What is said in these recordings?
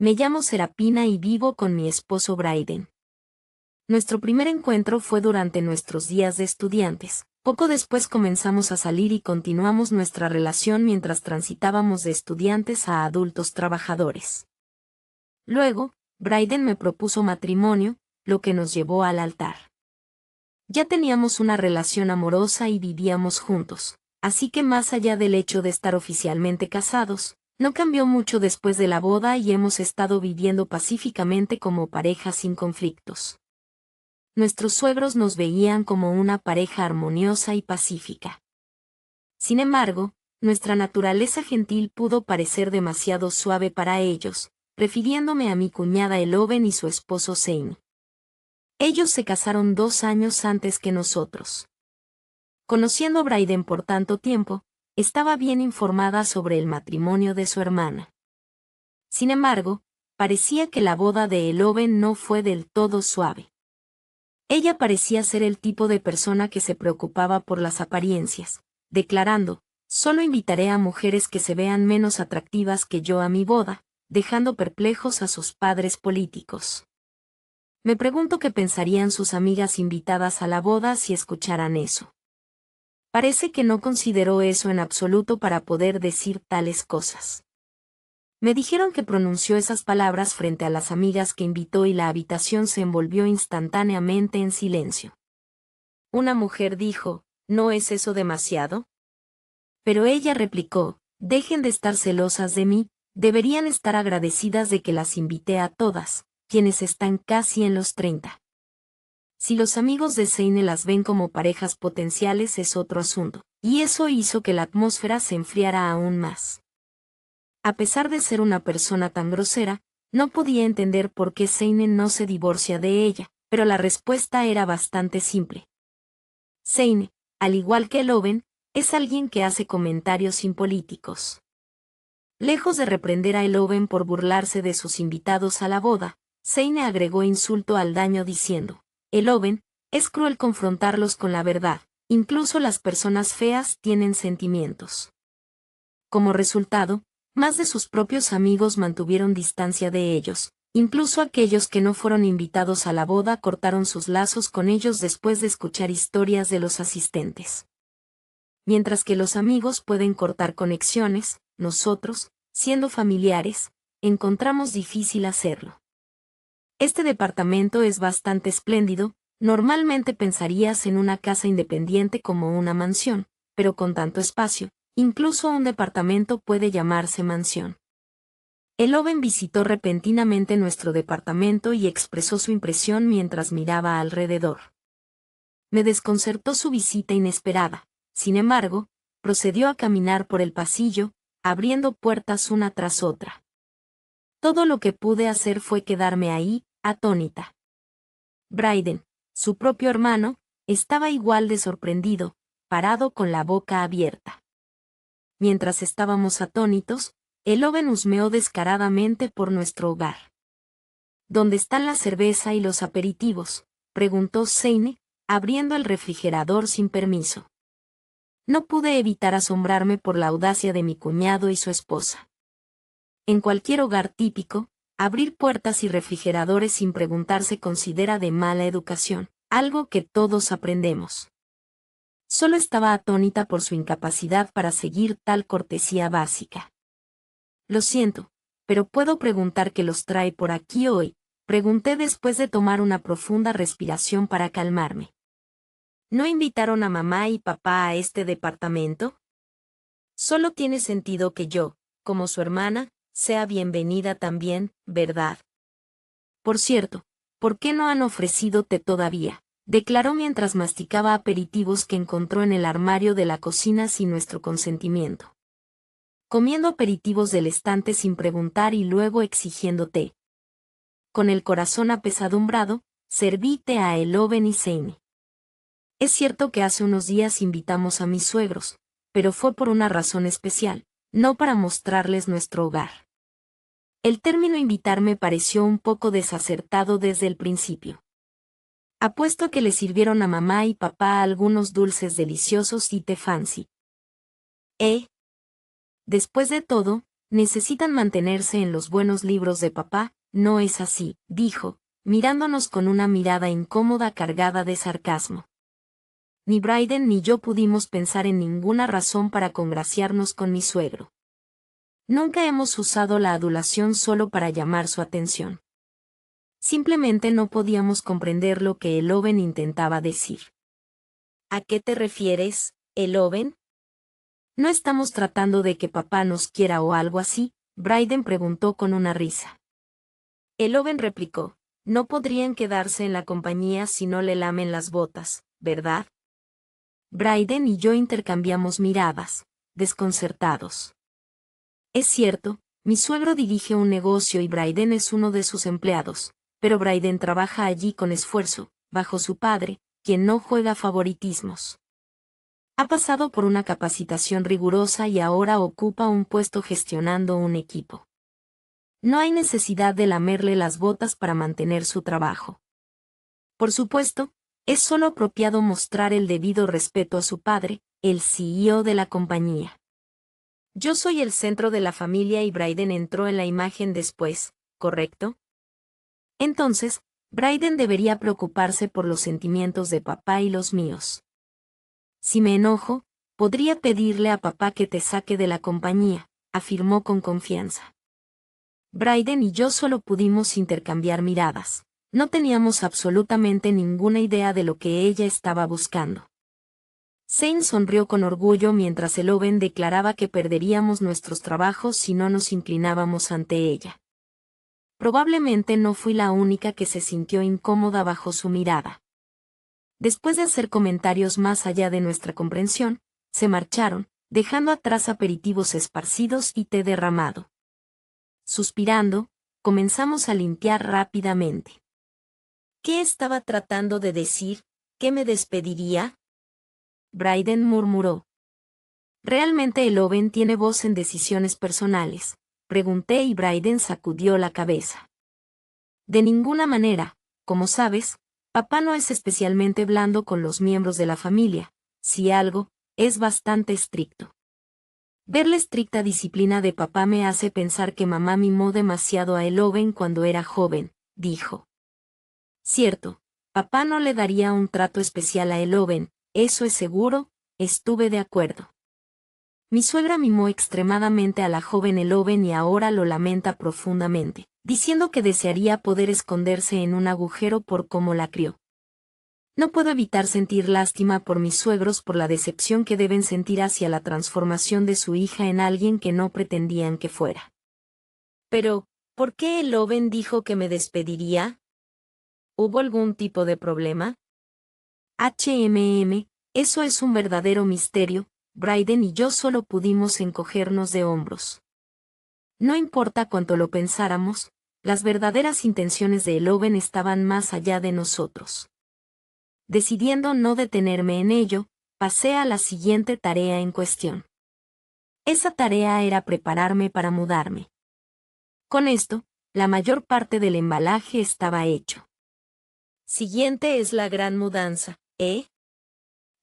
Me llamo Serapina y vivo con mi esposo Bryden. Nuestro primer encuentro fue durante nuestros días de estudiantes. Poco después comenzamos a salir y continuamos nuestra relación mientras transitábamos de estudiantes a adultos trabajadores. Luego, Bryden me propuso matrimonio, lo que nos llevó al altar. Ya teníamos una relación amorosa y vivíamos juntos, así que más allá del hecho de estar oficialmente casados, no cambió mucho después de la boda y hemos estado viviendo pacíficamente como pareja sin conflictos. Nuestros suegros nos veían como una pareja armoniosa y pacífica. Sin embargo, nuestra naturaleza gentil pudo parecer demasiado suave para ellos, refiriéndome a mi cuñada Eloven y su esposo Sein. Ellos se casaron dos años antes que nosotros. Conociendo a Bryden por tanto tiempo, estaba bien informada sobre el matrimonio de su hermana. Sin embargo, parecía que la boda de Eloven no fue del todo suave. Ella parecía ser el tipo de persona que se preocupaba por las apariencias, declarando, solo invitaré a mujeres que se vean menos atractivas que yo a mi boda, dejando perplejos a sus padres políticos. Me pregunto qué pensarían sus amigas invitadas a la boda si escucharan eso. Parece que no consideró eso en absoluto para poder decir tales cosas. Me dijeron que pronunció esas palabras frente a las amigas que invitó y la habitación se envolvió instantáneamente en silencio. Una mujer dijo, ¿no es eso demasiado? Pero ella replicó, dejen de estar celosas de mí, deberían estar agradecidas de que las invité a todas, quienes están casi en los treinta. Si los amigos de Seine las ven como parejas potenciales es otro asunto, y eso hizo que la atmósfera se enfriara aún más. A pesar de ser una persona tan grosera, no podía entender por qué Seine no se divorcia de ella, pero la respuesta era bastante simple. Seine, al igual que el Loven, es alguien que hace comentarios impolíticos. Lejos de reprender a Eloven por burlarse de sus invitados a la boda, Seine agregó insulto al daño diciendo, el Oven, es cruel confrontarlos con la verdad, incluso las personas feas tienen sentimientos. Como resultado, más de sus propios amigos mantuvieron distancia de ellos, incluso aquellos que no fueron invitados a la boda cortaron sus lazos con ellos después de escuchar historias de los asistentes. Mientras que los amigos pueden cortar conexiones, nosotros, siendo familiares, encontramos difícil hacerlo. Este departamento es bastante espléndido, normalmente pensarías en una casa independiente como una mansión, pero con tanto espacio, incluso un departamento puede llamarse mansión. El joven visitó repentinamente nuestro departamento y expresó su impresión mientras miraba alrededor. Me desconcertó su visita inesperada, sin embargo, procedió a caminar por el pasillo, abriendo puertas una tras otra. Todo lo que pude hacer fue quedarme ahí, atónita. Bryden, su propio hermano, estaba igual de sorprendido, parado con la boca abierta. Mientras estábamos atónitos, el Oven husmeó descaradamente por nuestro hogar. ¿Dónde están la cerveza y los aperitivos? preguntó Seine, abriendo el refrigerador sin permiso. No pude evitar asombrarme por la audacia de mi cuñado y su esposa. En cualquier hogar típico, Abrir puertas y refrigeradores sin preguntar se considera de mala educación, algo que todos aprendemos. Solo estaba atónita por su incapacidad para seguir tal cortesía básica. Lo siento, pero puedo preguntar qué los trae por aquí hoy, pregunté después de tomar una profunda respiración para calmarme. ¿No invitaron a mamá y papá a este departamento? Solo tiene sentido que yo, como su hermana, sea bienvenida también, ¿verdad? Por cierto, ¿por qué no han ofrecido té todavía? declaró mientras masticaba aperitivos que encontró en el armario de la cocina sin nuestro consentimiento. Comiendo aperitivos del estante sin preguntar y luego exigiendo té. Con el corazón apesadumbrado, servíte a Eloven y Seine. Es cierto que hace unos días invitamos a mis suegros, pero fue por una razón especial, no para mostrarles nuestro hogar. El término invitar me pareció un poco desacertado desde el principio. Apuesto que le sirvieron a mamá y papá algunos dulces deliciosos y te fancy. ¿Eh? Después de todo, necesitan mantenerse en los buenos libros de papá, no es así, dijo, mirándonos con una mirada incómoda cargada de sarcasmo. Ni Bryden ni yo pudimos pensar en ninguna razón para congraciarnos con mi suegro. Nunca hemos usado la adulación solo para llamar su atención. Simplemente no podíamos comprender lo que el Oven intentaba decir. ¿A qué te refieres, el Oven? No estamos tratando de que papá nos quiera o algo así, Bryden preguntó con una risa. El Oven replicó, no podrían quedarse en la compañía si no le lamen las botas, ¿verdad? Bryden y yo intercambiamos miradas, desconcertados. Es cierto, mi suegro dirige un negocio y Bryden es uno de sus empleados, pero Bryden trabaja allí con esfuerzo, bajo su padre, quien no juega favoritismos. Ha pasado por una capacitación rigurosa y ahora ocupa un puesto gestionando un equipo. No hay necesidad de lamerle las botas para mantener su trabajo. Por supuesto, es solo apropiado mostrar el debido respeto a su padre, el CEO de la compañía. Yo soy el centro de la familia y Bryden entró en la imagen después, ¿correcto? Entonces, Bryden debería preocuparse por los sentimientos de papá y los míos. Si me enojo, podría pedirle a papá que te saque de la compañía, afirmó con confianza. Bryden y yo solo pudimos intercambiar miradas. No teníamos absolutamente ninguna idea de lo que ella estaba buscando. Zane sonrió con orgullo mientras el Oven declaraba que perderíamos nuestros trabajos si no nos inclinábamos ante ella. Probablemente no fui la única que se sintió incómoda bajo su mirada. Después de hacer comentarios más allá de nuestra comprensión, se marcharon, dejando atrás aperitivos esparcidos y té derramado. Suspirando, comenzamos a limpiar rápidamente. ¿Qué estaba tratando de decir? ¿Qué me despediría? Bryden murmuró. ¿Realmente el Oven tiene voz en decisiones personales? Pregunté y Bryden sacudió la cabeza. De ninguna manera, como sabes, papá no es especialmente blando con los miembros de la familia, si algo, es bastante estricto. Ver la estricta disciplina de papá me hace pensar que mamá mimó demasiado a el Oven cuando era joven, dijo. Cierto, papá no le daría un trato especial a el Oven, eso es seguro, estuve de acuerdo. Mi suegra mimó extremadamente a la joven Eloven y ahora lo lamenta profundamente, diciendo que desearía poder esconderse en un agujero por cómo la crió. No puedo evitar sentir lástima por mis suegros por la decepción que deben sentir hacia la transformación de su hija en alguien que no pretendían que fuera. Pero, ¿por qué Eloven dijo que me despediría? ¿Hubo algún tipo de problema? HMM, eso es un verdadero misterio, Bryden y yo solo pudimos encogernos de hombros. No importa cuánto lo pensáramos, las verdaderas intenciones de Eloven estaban más allá de nosotros. Decidiendo no detenerme en ello, pasé a la siguiente tarea en cuestión. Esa tarea era prepararme para mudarme. Con esto, la mayor parte del embalaje estaba hecho. Siguiente es la gran mudanza. ¿eh?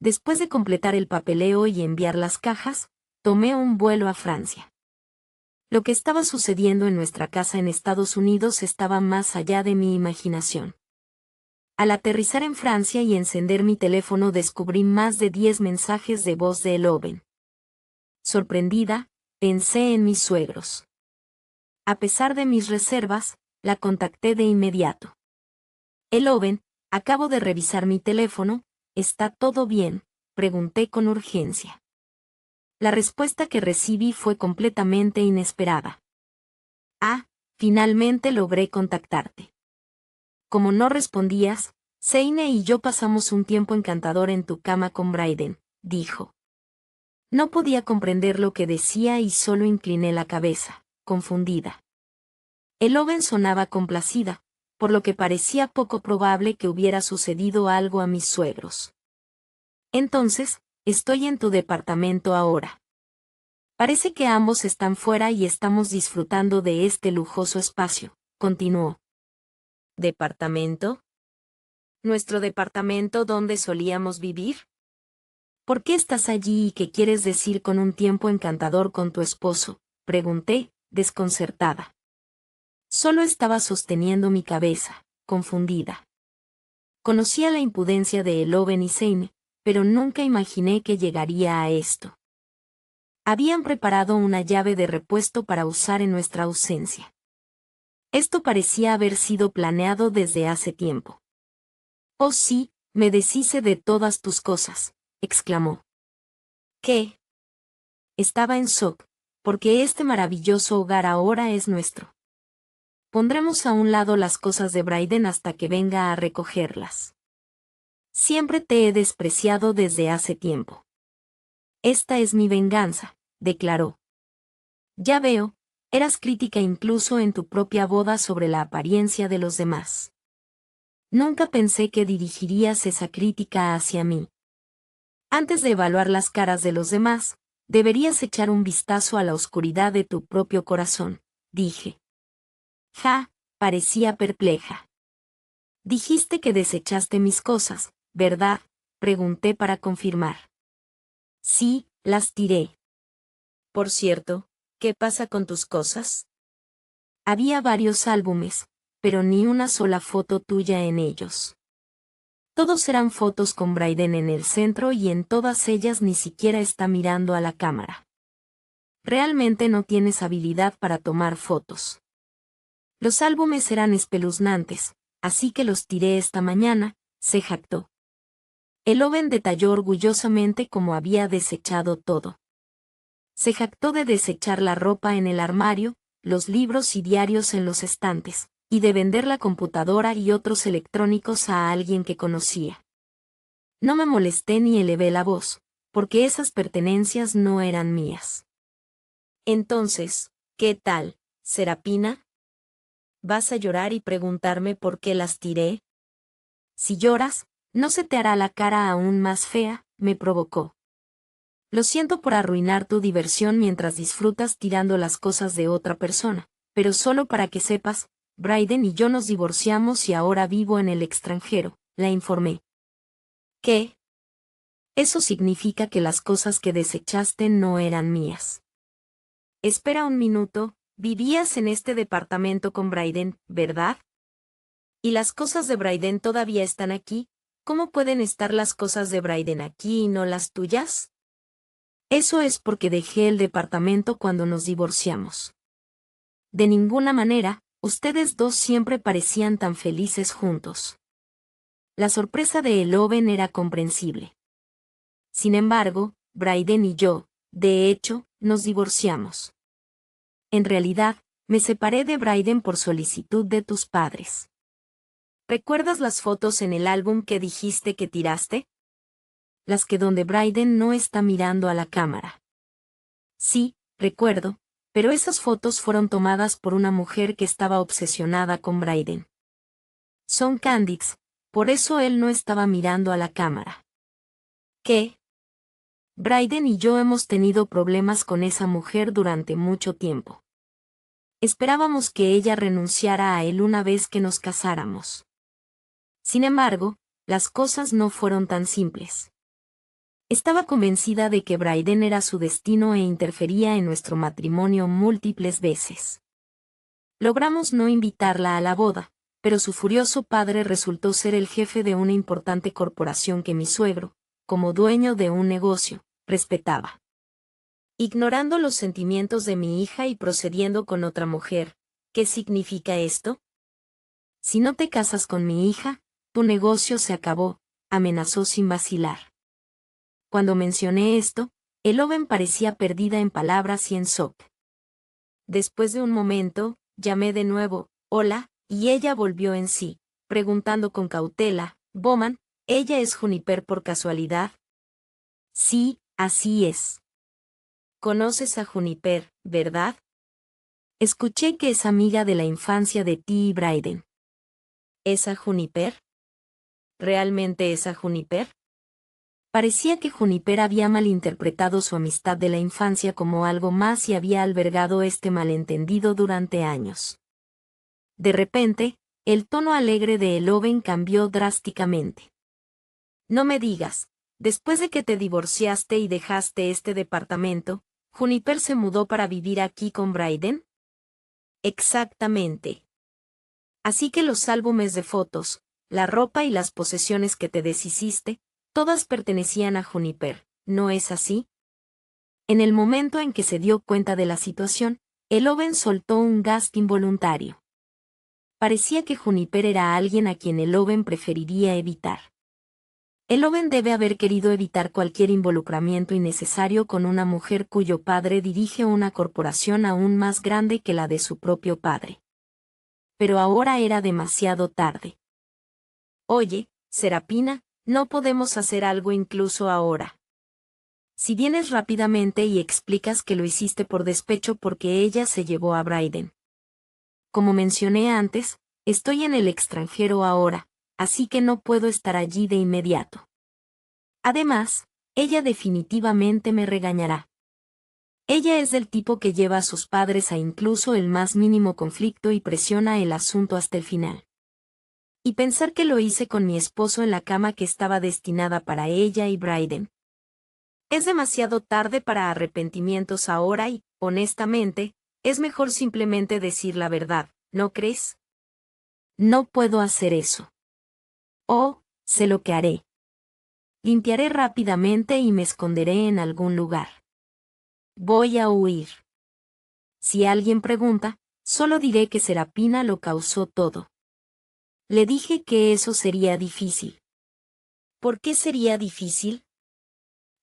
Después de completar el papeleo y enviar las cajas, tomé un vuelo a Francia. Lo que estaba sucediendo en nuestra casa en Estados Unidos estaba más allá de mi imaginación. Al aterrizar en Francia y encender mi teléfono descubrí más de 10 mensajes de voz de Eloven. Sorprendida, pensé en mis suegros. A pesar de mis reservas, la contacté de inmediato. El Eloven, acabo de revisar mi teléfono, ¿Está todo bien? pregunté con urgencia. La respuesta que recibí fue completamente inesperada. Ah, finalmente logré contactarte. Como no respondías, Seine y yo pasamos un tiempo encantador en tu cama con Bryden, dijo. No podía comprender lo que decía y solo incliné la cabeza, confundida. El Oven sonaba complacida, por lo que parecía poco probable que hubiera sucedido algo a mis suegros. Entonces, estoy en tu departamento ahora. Parece que ambos están fuera y estamos disfrutando de este lujoso espacio, continuó. ¿Departamento? ¿Nuestro departamento donde solíamos vivir? ¿Por qué estás allí y qué quieres decir con un tiempo encantador con tu esposo? pregunté, desconcertada. Solo estaba sosteniendo mi cabeza, confundida. Conocía la impudencia de Eloven y Zane, pero nunca imaginé que llegaría a esto. Habían preparado una llave de repuesto para usar en nuestra ausencia. Esto parecía haber sido planeado desde hace tiempo. Oh sí, me deshice de todas tus cosas, exclamó. ¿Qué? Estaba en shock, porque este maravilloso hogar ahora es nuestro pondremos a un lado las cosas de Bryden hasta que venga a recogerlas. Siempre te he despreciado desde hace tiempo. Esta es mi venganza, declaró. Ya veo, eras crítica incluso en tu propia boda sobre la apariencia de los demás. Nunca pensé que dirigirías esa crítica hacia mí. Antes de evaluar las caras de los demás, deberías echar un vistazo a la oscuridad de tu propio corazón, dije. Ja, parecía perpleja. Dijiste que desechaste mis cosas, ¿verdad? Pregunté para confirmar. Sí, las tiré. Por cierto, ¿qué pasa con tus cosas? Había varios álbumes, pero ni una sola foto tuya en ellos. Todos eran fotos con Bryden en el centro y en todas ellas ni siquiera está mirando a la cámara. Realmente no tienes habilidad para tomar fotos. Los álbumes eran espeluznantes, así que los tiré esta mañana, se jactó. El Oven detalló orgullosamente cómo había desechado todo. Se jactó de desechar la ropa en el armario, los libros y diarios en los estantes, y de vender la computadora y otros electrónicos a alguien que conocía. No me molesté ni elevé la voz, porque esas pertenencias no eran mías. Entonces, ¿qué tal, Serapina? vas a llorar y preguntarme por qué las tiré. Si lloras, no se te hará la cara aún más fea, me provocó. Lo siento por arruinar tu diversión mientras disfrutas tirando las cosas de otra persona, pero solo para que sepas, Bryden y yo nos divorciamos y ahora vivo en el extranjero, la informé. ¿Qué? Eso significa que las cosas que desechaste no eran mías. Espera un minuto, Vivías en este departamento con Bryden, ¿verdad? Y las cosas de Bryden todavía están aquí. ¿Cómo pueden estar las cosas de Bryden aquí y no las tuyas? Eso es porque dejé el departamento cuando nos divorciamos. De ninguna manera, ustedes dos siempre parecían tan felices juntos. La sorpresa de Eloven era comprensible. Sin embargo, Bryden y yo, de hecho, nos divorciamos. En realidad, me separé de Bryden por solicitud de tus padres. ¿Recuerdas las fotos en el álbum que dijiste que tiraste? Las que donde Bryden no está mirando a la cámara. Sí, recuerdo, pero esas fotos fueron tomadas por una mujer que estaba obsesionada con Bryden. Son Candice, por eso él no estaba mirando a la cámara. ¿Qué? Bryden y yo hemos tenido problemas con esa mujer durante mucho tiempo. Esperábamos que ella renunciara a él una vez que nos casáramos. Sin embargo, las cosas no fueron tan simples. Estaba convencida de que Bryden era su destino e interfería en nuestro matrimonio múltiples veces. Logramos no invitarla a la boda, pero su furioso padre resultó ser el jefe de una importante corporación que mi suegro, como dueño de un negocio, respetaba ignorando los sentimientos de mi hija y procediendo con otra mujer. ¿Qué significa esto? Si no te casas con mi hija, tu negocio se acabó, amenazó sin vacilar. Cuando mencioné esto, el joven parecía perdida en palabras y en shock. Después de un momento, llamé de nuevo, hola, y ella volvió en sí, preguntando con cautela, Bowman, ¿ella es Juniper por casualidad? Sí, así es. Conoces a Juniper, ¿verdad? Escuché que es amiga de la infancia de ti y Bryden. ¿Esa Juniper? ¿Realmente es a Juniper? Parecía que Juniper había malinterpretado su amistad de la infancia como algo más y había albergado este malentendido durante años. De repente, el tono alegre de Eloven cambió drásticamente. No me digas, después de que te divorciaste y dejaste este departamento, Juniper se mudó para vivir aquí con Bryden. Exactamente. Así que los álbumes de fotos, la ropa y las posesiones que te deshiciste, todas pertenecían a Juniper, ¿no es así? En el momento en que se dio cuenta de la situación, el Oven soltó un gas involuntario. Parecía que Juniper era alguien a quien el Oven preferiría evitar. El joven debe haber querido evitar cualquier involucramiento innecesario con una mujer cuyo padre dirige una corporación aún más grande que la de su propio padre. Pero ahora era demasiado tarde. Oye, Serapina, no podemos hacer algo incluso ahora. Si vienes rápidamente y explicas que lo hiciste por despecho porque ella se llevó a Bryden. Como mencioné antes, estoy en el extranjero ahora, así que no puedo estar allí de inmediato. Además, ella definitivamente me regañará. Ella es del tipo que lleva a sus padres a incluso el más mínimo conflicto y presiona el asunto hasta el final. Y pensar que lo hice con mi esposo en la cama que estaba destinada para ella y Bryden. Es demasiado tarde para arrepentimientos ahora y, honestamente, es mejor simplemente decir la verdad, ¿no crees? No puedo hacer eso. Oh, sé lo que haré. Limpiaré rápidamente y me esconderé en algún lugar. Voy a huir. Si alguien pregunta, solo diré que Serapina lo causó todo. Le dije que eso sería difícil. ¿Por qué sería difícil?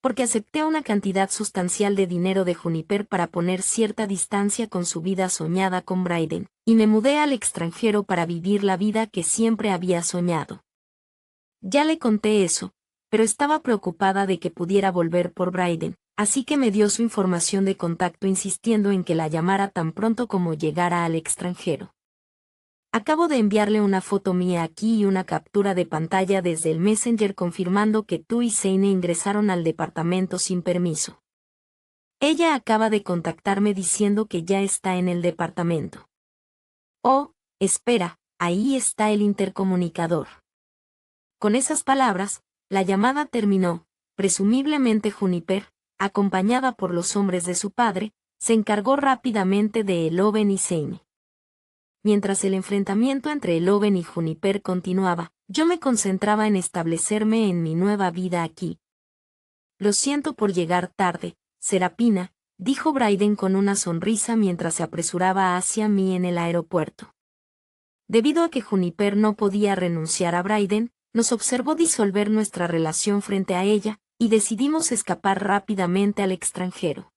Porque acepté una cantidad sustancial de dinero de Juniper para poner cierta distancia con su vida soñada con Bryden, y me mudé al extranjero para vivir la vida que siempre había soñado. Ya le conté eso, pero estaba preocupada de que pudiera volver por Bryden, así que me dio su información de contacto insistiendo en que la llamara tan pronto como llegara al extranjero. Acabo de enviarle una foto mía aquí y una captura de pantalla desde el Messenger confirmando que tú y Seine ingresaron al departamento sin permiso. Ella acaba de contactarme diciendo que ya está en el departamento. Oh, espera, ahí está el intercomunicador. Con esas palabras, la llamada terminó. Presumiblemente Juniper, acompañada por los hombres de su padre, se encargó rápidamente de Eloven y Seine. Mientras el enfrentamiento entre Eloven y Juniper continuaba, yo me concentraba en establecerme en mi nueva vida aquí. Lo siento por llegar tarde, Serapina, dijo Bryden con una sonrisa mientras se apresuraba hacia mí en el aeropuerto. Debido a que Juniper no podía renunciar a Bryden, nos observó disolver nuestra relación frente a ella, y decidimos escapar rápidamente al extranjero.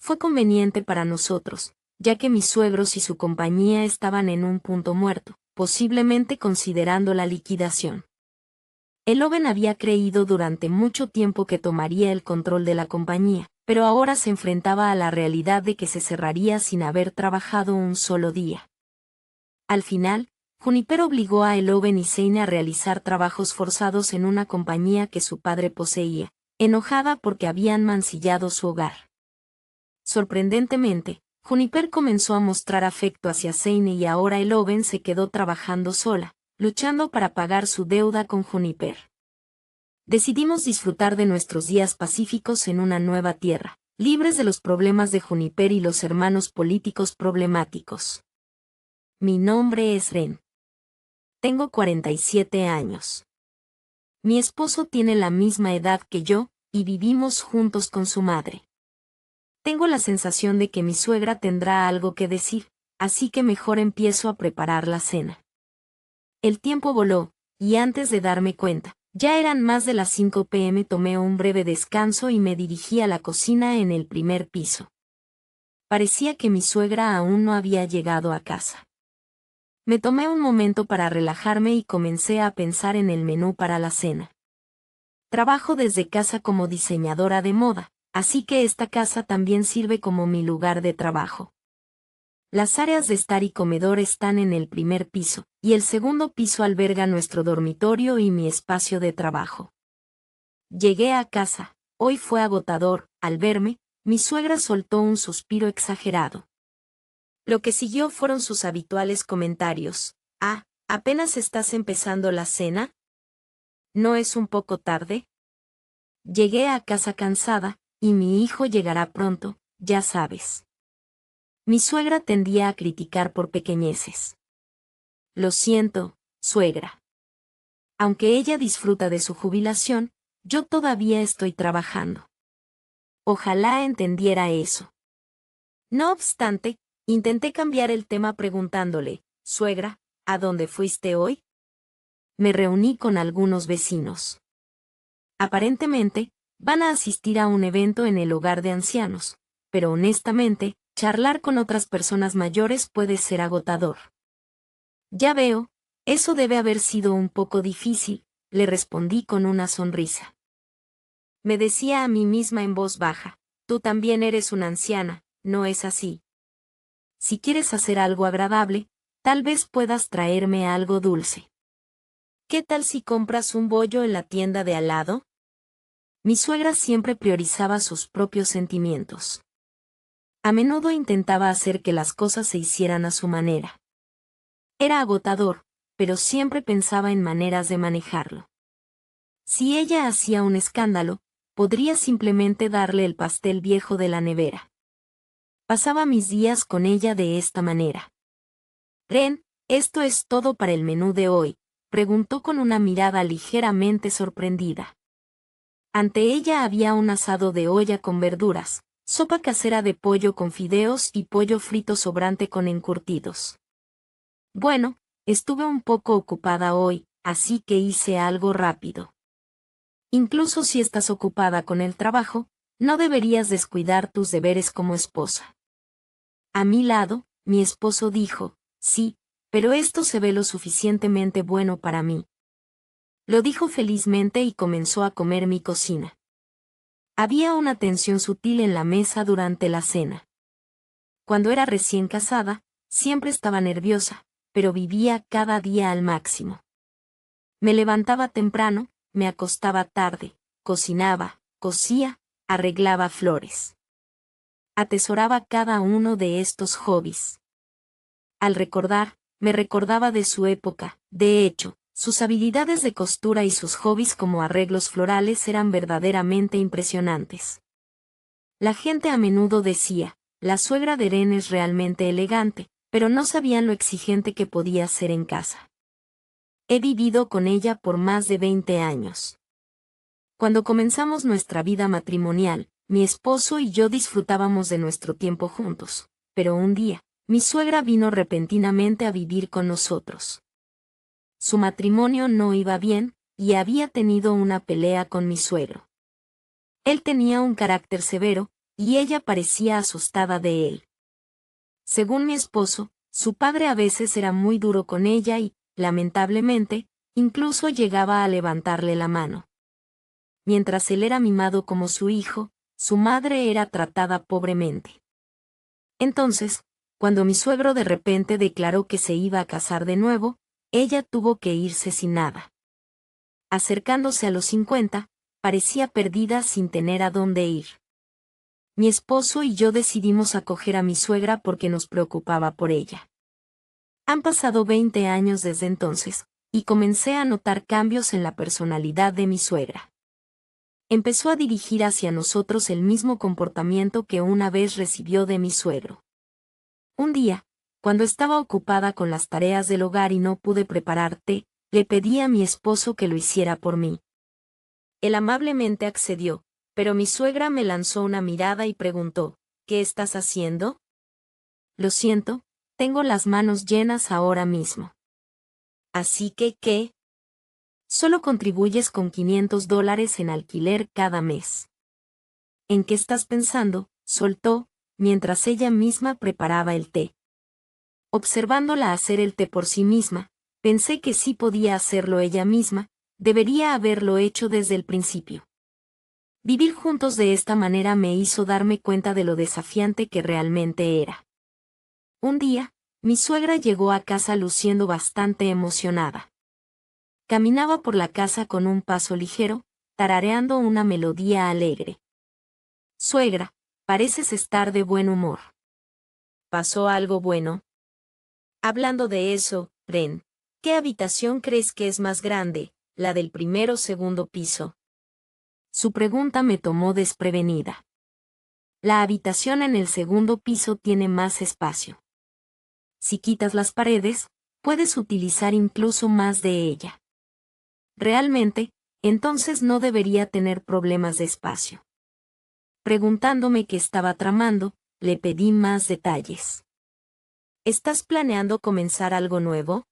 Fue conveniente para nosotros, ya que mis suegros y su compañía estaban en un punto muerto, posiblemente considerando la liquidación. El joven había creído durante mucho tiempo que tomaría el control de la compañía, pero ahora se enfrentaba a la realidad de que se cerraría sin haber trabajado un solo día. Al final, Juniper obligó a Eloven y Zeyne a realizar trabajos forzados en una compañía que su padre poseía, enojada porque habían mancillado su hogar. Sorprendentemente, Juniper comenzó a mostrar afecto hacia Seine y ahora Eloven se quedó trabajando sola, luchando para pagar su deuda con Juniper. Decidimos disfrutar de nuestros días pacíficos en una nueva tierra, libres de los problemas de Juniper y los hermanos políticos problemáticos. Mi nombre es Ren. Tengo 47 años. Mi esposo tiene la misma edad que yo, y vivimos juntos con su madre. Tengo la sensación de que mi suegra tendrá algo que decir, así que mejor empiezo a preparar la cena. El tiempo voló, y antes de darme cuenta, ya eran más de las 5 pm tomé un breve descanso y me dirigí a la cocina en el primer piso. Parecía que mi suegra aún no había llegado a casa. Me tomé un momento para relajarme y comencé a pensar en el menú para la cena. Trabajo desde casa como diseñadora de moda, así que esta casa también sirve como mi lugar de trabajo. Las áreas de estar y comedor están en el primer piso, y el segundo piso alberga nuestro dormitorio y mi espacio de trabajo. Llegué a casa, hoy fue agotador, al verme, mi suegra soltó un suspiro exagerado. Lo que siguió fueron sus habituales comentarios. Ah, apenas estás empezando la cena. ¿No es un poco tarde? Llegué a casa cansada, y mi hijo llegará pronto, ya sabes. Mi suegra tendía a criticar por pequeñeces. Lo siento, suegra. Aunque ella disfruta de su jubilación, yo todavía estoy trabajando. Ojalá entendiera eso. No obstante, Intenté cambiar el tema preguntándole, suegra, ¿a dónde fuiste hoy? Me reuní con algunos vecinos. Aparentemente, van a asistir a un evento en el hogar de ancianos, pero honestamente, charlar con otras personas mayores puede ser agotador. Ya veo, eso debe haber sido un poco difícil, le respondí con una sonrisa. Me decía a mí misma en voz baja, tú también eres una anciana, ¿no es así? si quieres hacer algo agradable, tal vez puedas traerme algo dulce. ¿Qué tal si compras un bollo en la tienda de al lado? Mi suegra siempre priorizaba sus propios sentimientos. A menudo intentaba hacer que las cosas se hicieran a su manera. Era agotador, pero siempre pensaba en maneras de manejarlo. Si ella hacía un escándalo, podría simplemente darle el pastel viejo de la nevera. Pasaba mis días con ella de esta manera. Ren, esto es todo para el menú de hoy, preguntó con una mirada ligeramente sorprendida. Ante ella había un asado de olla con verduras, sopa casera de pollo con fideos y pollo frito sobrante con encurtidos. Bueno, estuve un poco ocupada hoy, así que hice algo rápido. Incluso si estás ocupada con el trabajo, no deberías descuidar tus deberes como esposa. A mi lado, mi esposo dijo, sí, pero esto se ve lo suficientemente bueno para mí. Lo dijo felizmente y comenzó a comer mi cocina. Había una tensión sutil en la mesa durante la cena. Cuando era recién casada, siempre estaba nerviosa, pero vivía cada día al máximo. Me levantaba temprano, me acostaba tarde, cocinaba, cosía, arreglaba flores. Atesoraba cada uno de estos hobbies. Al recordar, me recordaba de su época, de hecho, sus habilidades de costura y sus hobbies como arreglos florales eran verdaderamente impresionantes. La gente a menudo decía, la suegra de Eren es realmente elegante, pero no sabían lo exigente que podía ser en casa. He vivido con ella por más de 20 años. Cuando comenzamos nuestra vida matrimonial, mi esposo y yo disfrutábamos de nuestro tiempo juntos, pero un día, mi suegra vino repentinamente a vivir con nosotros. Su matrimonio no iba bien, y había tenido una pelea con mi suegro. Él tenía un carácter severo, y ella parecía asustada de él. Según mi esposo, su padre a veces era muy duro con ella y, lamentablemente, incluso llegaba a levantarle la mano mientras él era mimado como su hijo, su madre era tratada pobremente. Entonces, cuando mi suegro de repente declaró que se iba a casar de nuevo, ella tuvo que irse sin nada. Acercándose a los 50, parecía perdida sin tener a dónde ir. Mi esposo y yo decidimos acoger a mi suegra porque nos preocupaba por ella. Han pasado 20 años desde entonces, y comencé a notar cambios en la personalidad de mi suegra empezó a dirigir hacia nosotros el mismo comportamiento que una vez recibió de mi suegro. Un día, cuando estaba ocupada con las tareas del hogar y no pude prepararte, le pedí a mi esposo que lo hiciera por mí. Él amablemente accedió, pero mi suegra me lanzó una mirada y preguntó, ¿qué estás haciendo? Lo siento, tengo las manos llenas ahora mismo. Así que, ¿qué? solo contribuyes con 500 dólares en alquiler cada mes. ¿En qué estás pensando? soltó, mientras ella misma preparaba el té. Observándola hacer el té por sí misma, pensé que sí podía hacerlo ella misma, debería haberlo hecho desde el principio. Vivir juntos de esta manera me hizo darme cuenta de lo desafiante que realmente era. Un día, mi suegra llegó a casa luciendo bastante emocionada. Caminaba por la casa con un paso ligero, tarareando una melodía alegre. Suegra, pareces estar de buen humor. ¿Pasó algo bueno? Hablando de eso, Ren, ¿qué habitación crees que es más grande, la del primero o segundo piso? Su pregunta me tomó desprevenida. La habitación en el segundo piso tiene más espacio. Si quitas las paredes, puedes utilizar incluso más de ella. Realmente, entonces no debería tener problemas de espacio. Preguntándome qué estaba tramando, le pedí más detalles. ¿Estás planeando comenzar algo nuevo?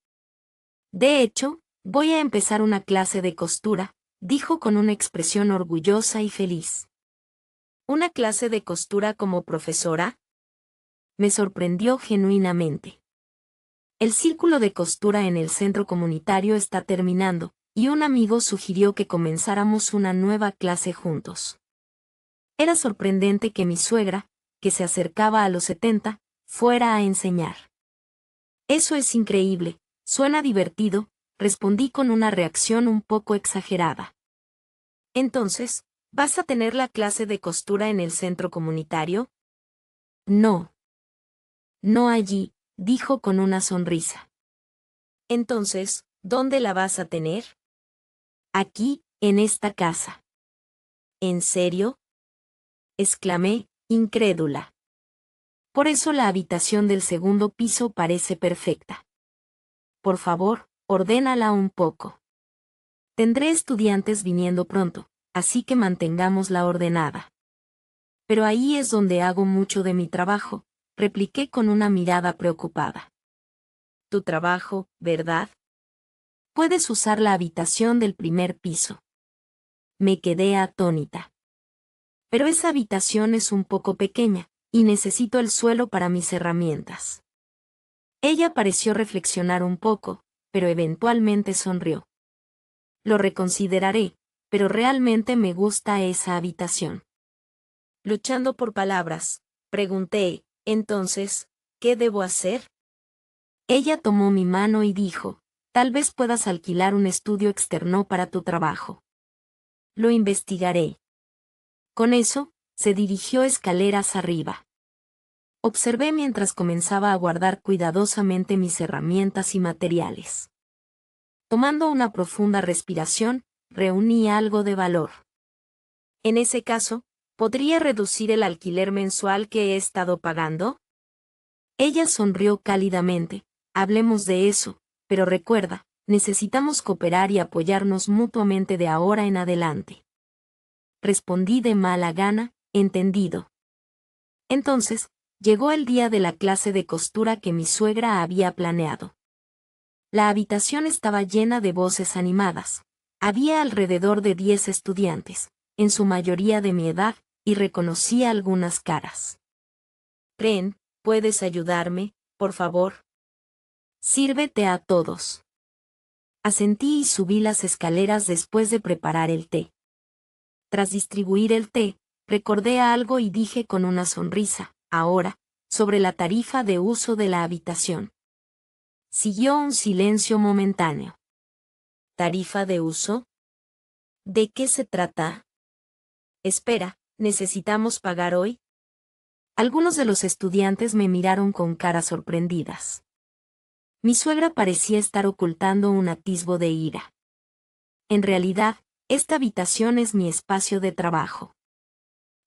De hecho, voy a empezar una clase de costura, dijo con una expresión orgullosa y feliz. ¿Una clase de costura como profesora? Me sorprendió genuinamente. El círculo de costura en el centro comunitario está terminando, y un amigo sugirió que comenzáramos una nueva clase juntos. Era sorprendente que mi suegra, que se acercaba a los 70, fuera a enseñar. Eso es increíble, suena divertido, respondí con una reacción un poco exagerada. Entonces, ¿vas a tener la clase de costura en el centro comunitario? No. No allí, dijo con una sonrisa. Entonces, ¿dónde la vas a tener? Aquí, en esta casa. ¿En serio? exclamé, incrédula. Por eso la habitación del segundo piso parece perfecta. Por favor, ordénala un poco. Tendré estudiantes viniendo pronto, así que mantengámosla ordenada. Pero ahí es donde hago mucho de mi trabajo, repliqué con una mirada preocupada. Tu trabajo, ¿verdad? Puedes usar la habitación del primer piso. Me quedé atónita. Pero esa habitación es un poco pequeña, y necesito el suelo para mis herramientas. Ella pareció reflexionar un poco, pero eventualmente sonrió. Lo reconsideraré, pero realmente me gusta esa habitación. Luchando por palabras, pregunté, entonces, ¿qué debo hacer? Ella tomó mi mano y dijo, Tal vez puedas alquilar un estudio externo para tu trabajo. Lo investigaré. Con eso, se dirigió escaleras arriba. Observé mientras comenzaba a guardar cuidadosamente mis herramientas y materiales. Tomando una profunda respiración, reuní algo de valor. En ese caso, ¿podría reducir el alquiler mensual que he estado pagando? Ella sonrió cálidamente. Hablemos de eso, pero recuerda, necesitamos cooperar y apoyarnos mutuamente de ahora en adelante. Respondí de mala gana, entendido. Entonces, llegó el día de la clase de costura que mi suegra había planeado. La habitación estaba llena de voces animadas. Había alrededor de diez estudiantes, en su mayoría de mi edad, y reconocí algunas caras. Tren, ¿puedes ayudarme, por favor? Sírvete a todos. Asentí y subí las escaleras después de preparar el té. Tras distribuir el té, recordé algo y dije con una sonrisa, ahora, sobre la tarifa de uso de la habitación. Siguió un silencio momentáneo. ¿Tarifa de uso? ¿De qué se trata? Espera, ¿necesitamos pagar hoy? Algunos de los estudiantes me miraron con caras sorprendidas. Mi suegra parecía estar ocultando un atisbo de ira. En realidad, esta habitación es mi espacio de trabajo.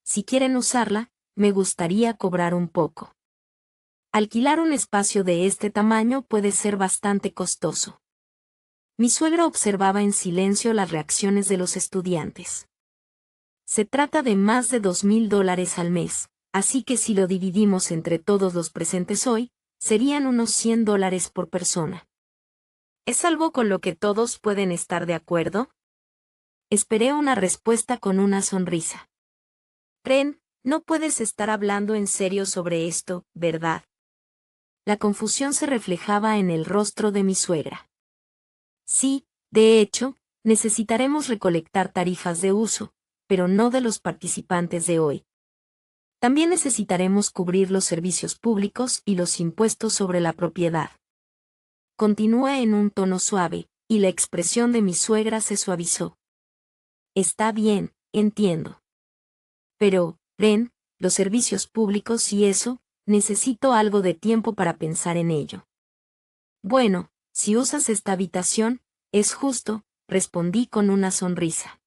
Si quieren usarla, me gustaría cobrar un poco. Alquilar un espacio de este tamaño puede ser bastante costoso. Mi suegra observaba en silencio las reacciones de los estudiantes. Se trata de más de dos mil dólares al mes, así que si lo dividimos entre todos los presentes hoy, serían unos 100 dólares por persona. ¿Es algo con lo que todos pueden estar de acuerdo? Esperé una respuesta con una sonrisa. Ren, no puedes estar hablando en serio sobre esto, ¿verdad? La confusión se reflejaba en el rostro de mi suegra. Sí, de hecho, necesitaremos recolectar tarifas de uso, pero no de los participantes de hoy. También necesitaremos cubrir los servicios públicos y los impuestos sobre la propiedad. Continúa en un tono suave, y la expresión de mi suegra se suavizó. Está bien, entiendo. Pero, Ren, los servicios públicos y eso, necesito algo de tiempo para pensar en ello. Bueno, si usas esta habitación, es justo, respondí con una sonrisa.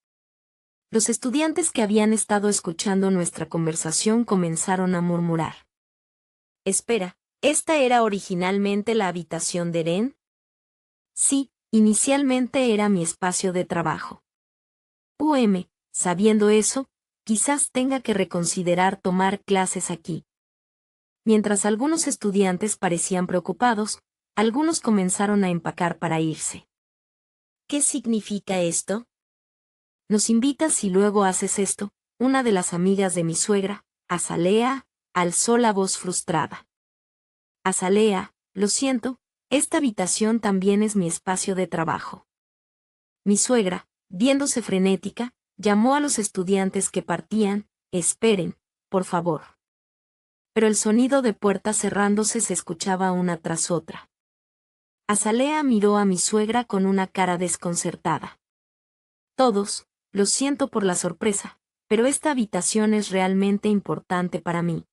Los estudiantes que habían estado escuchando nuestra conversación comenzaron a murmurar. Espera, ¿esta era originalmente la habitación de Ren? Sí, inicialmente era mi espacio de trabajo. UM, sabiendo eso, quizás tenga que reconsiderar tomar clases aquí. Mientras algunos estudiantes parecían preocupados, algunos comenzaron a empacar para irse. ¿Qué significa esto? Nos invitas y luego haces esto, una de las amigas de mi suegra, Azalea, alzó la voz frustrada. Azalea, lo siento, esta habitación también es mi espacio de trabajo. Mi suegra, viéndose frenética, llamó a los estudiantes que partían, esperen, por favor. Pero el sonido de puertas cerrándose se escuchaba una tras otra. Azalea miró a mi suegra con una cara desconcertada. Todos, lo siento por la sorpresa, pero esta habitación es realmente importante para mí.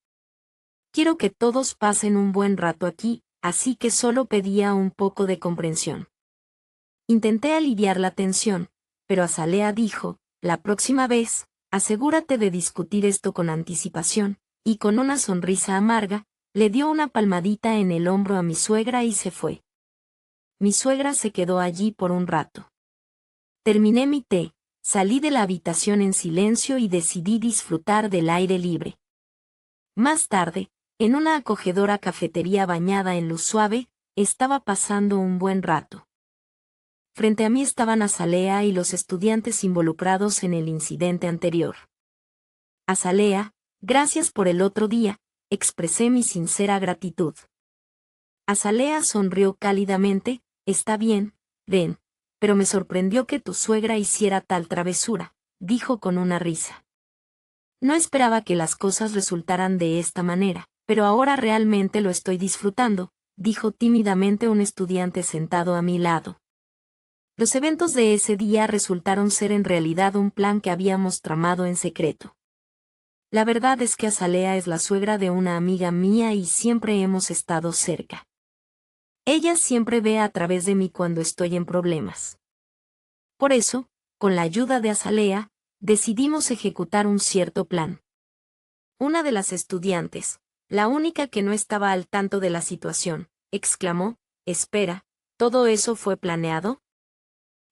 Quiero que todos pasen un buen rato aquí, así que solo pedía un poco de comprensión. Intenté aliviar la tensión, pero Azalea dijo, la próxima vez, asegúrate de discutir esto con anticipación, y con una sonrisa amarga, le dio una palmadita en el hombro a mi suegra y se fue. Mi suegra se quedó allí por un rato. Terminé mi té, Salí de la habitación en silencio y decidí disfrutar del aire libre. Más tarde, en una acogedora cafetería bañada en luz suave, estaba pasando un buen rato. Frente a mí estaban Azalea y los estudiantes involucrados en el incidente anterior. Azalea, gracias por el otro día, expresé mi sincera gratitud. Azalea sonrió cálidamente, está bien, ven, pero me sorprendió que tu suegra hiciera tal travesura, dijo con una risa. No esperaba que las cosas resultaran de esta manera, pero ahora realmente lo estoy disfrutando, dijo tímidamente un estudiante sentado a mi lado. Los eventos de ese día resultaron ser en realidad un plan que habíamos tramado en secreto. La verdad es que Azalea es la suegra de una amiga mía y siempre hemos estado cerca. Ella siempre ve a través de mí cuando estoy en problemas. Por eso, con la ayuda de Azalea, decidimos ejecutar un cierto plan. Una de las estudiantes, la única que no estaba al tanto de la situación, exclamó, Espera, ¿todo eso fue planeado?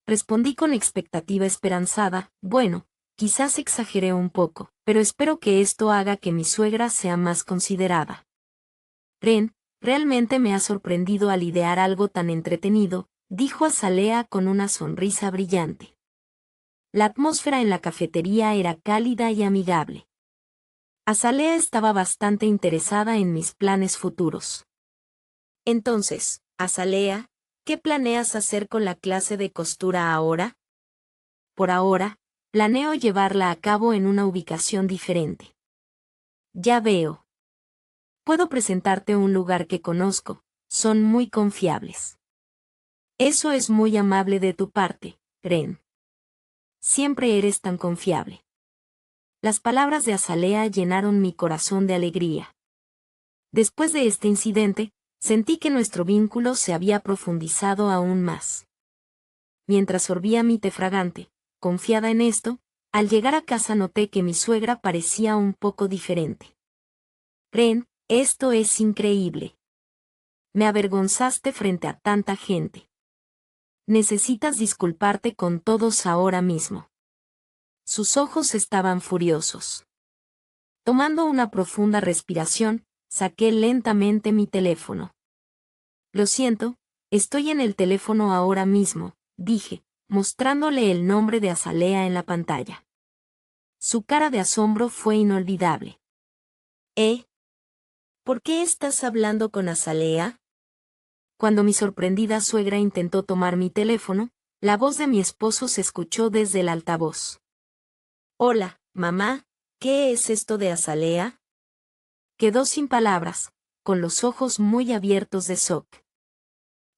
Respondí con expectativa esperanzada, bueno, quizás exageré un poco, pero espero que esto haga que mi suegra sea más considerada. Ren, Realmente me ha sorprendido al idear algo tan entretenido, dijo Azalea con una sonrisa brillante. La atmósfera en la cafetería era cálida y amigable. Azalea estaba bastante interesada en mis planes futuros. Entonces, Azalea, ¿qué planeas hacer con la clase de costura ahora? Por ahora, planeo llevarla a cabo en una ubicación diferente. Ya veo, Puedo presentarte un lugar que conozco, son muy confiables. Eso es muy amable de tu parte, Ren. Siempre eres tan confiable. Las palabras de Azalea llenaron mi corazón de alegría. Después de este incidente, sentí que nuestro vínculo se había profundizado aún más. Mientras sorbía mi tefragante, fragante, confiada en esto, al llegar a casa noté que mi suegra parecía un poco diferente. Ren, esto es increíble. Me avergonzaste frente a tanta gente. Necesitas disculparte con todos ahora mismo. Sus ojos estaban furiosos. Tomando una profunda respiración, saqué lentamente mi teléfono. Lo siento, estoy en el teléfono ahora mismo, dije, mostrándole el nombre de Azalea en la pantalla. Su cara de asombro fue inolvidable. ¿Eh? ¿Por qué estás hablando con Azalea? Cuando mi sorprendida suegra intentó tomar mi teléfono, la voz de mi esposo se escuchó desde el altavoz. Hola, mamá, ¿qué es esto de Azalea? Quedó sin palabras, con los ojos muy abiertos de shock.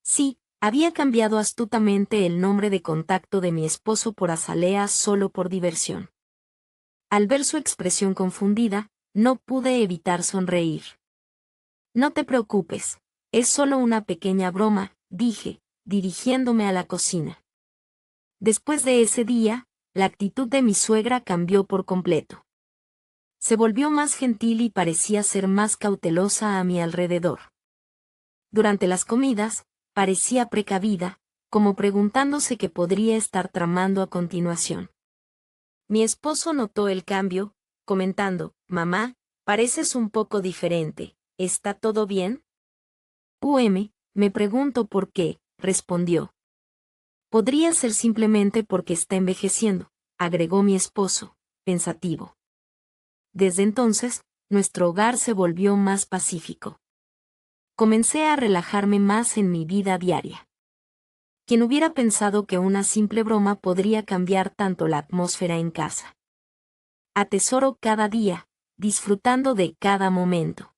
Sí, había cambiado astutamente el nombre de contacto de mi esposo por Azalea solo por diversión. Al ver su expresión confundida, no pude evitar sonreír. No te preocupes, es solo una pequeña broma, dije, dirigiéndome a la cocina. Después de ese día, la actitud de mi suegra cambió por completo. Se volvió más gentil y parecía ser más cautelosa a mi alrededor. Durante las comidas, parecía precavida, como preguntándose qué podría estar tramando a continuación. Mi esposo notó el cambio, comentando, Mamá, pareces un poco diferente, ¿Está todo bien? UM, me pregunto por qué, respondió. Podría ser simplemente porque está envejeciendo, agregó mi esposo, pensativo. Desde entonces, nuestro hogar se volvió más pacífico. Comencé a relajarme más en mi vida diaria. Quien hubiera pensado que una simple broma podría cambiar tanto la atmósfera en casa? Atesoro cada día, disfrutando de cada momento.